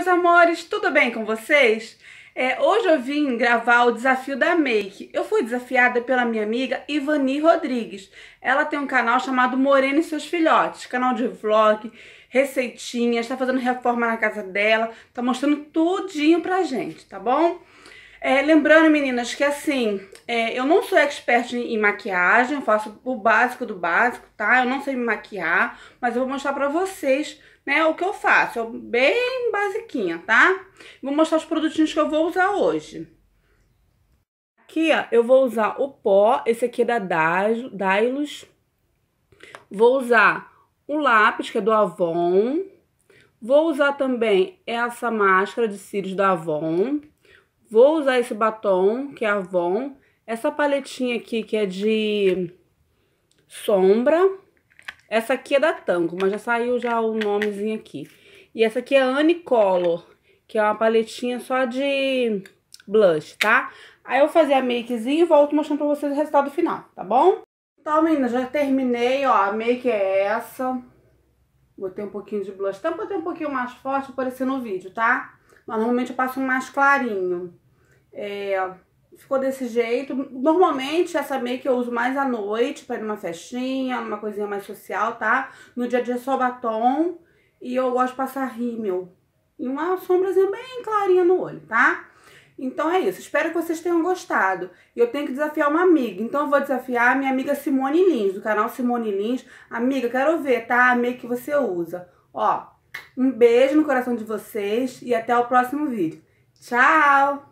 meus amores, tudo bem com vocês? É, hoje eu vim gravar o desafio da make. Eu fui desafiada pela minha amiga Ivani Rodrigues. Ela tem um canal chamado Morena e Seus Filhotes, canal de vlog, receitinhas, tá fazendo reforma na casa dela, tá mostrando tudinho pra gente, tá bom? É, lembrando, meninas, que assim, é, eu não sou expert em, em maquiagem, eu faço o básico do básico, tá? Eu não sei me maquiar, mas eu vou mostrar pra vocês, né, o que eu faço. Eu bem basiquinha, tá? Vou mostrar os produtinhos que eu vou usar hoje. Aqui, ó, eu vou usar o pó, esse aqui é da Dailos Vou usar o lápis, que é do Avon. Vou usar também essa máscara de cílios da Avon. Vou usar esse batom, que é Avon. Essa paletinha aqui, que é de sombra. Essa aqui é da Tango, mas já saiu já o nomezinho aqui. E essa aqui é Anicolor, que é uma paletinha só de blush, tá? Aí eu vou fazer a makezinha e volto mostrando pra vocês o resultado final, tá bom? Então, meninas, já terminei, ó, a make é essa. Botei um pouquinho de blush, até botei um pouquinho mais forte, aparecer no vídeo, tá? Mas normalmente eu passo um mais clarinho. É, ficou desse jeito. Normalmente essa make eu uso mais à noite, para ir numa festinha, numa coisinha mais social, tá? No dia a dia só batom. E eu gosto de passar rímel. E uma sombrazinha bem clarinha no olho, tá? Então é isso, espero que vocês tenham gostado. e Eu tenho que desafiar uma amiga, então eu vou desafiar a minha amiga Simone Lins, do canal Simone Lins. Amiga, quero ver, tá? A make que você usa. Ó, um beijo no coração de vocês e até o próximo vídeo. Tchau!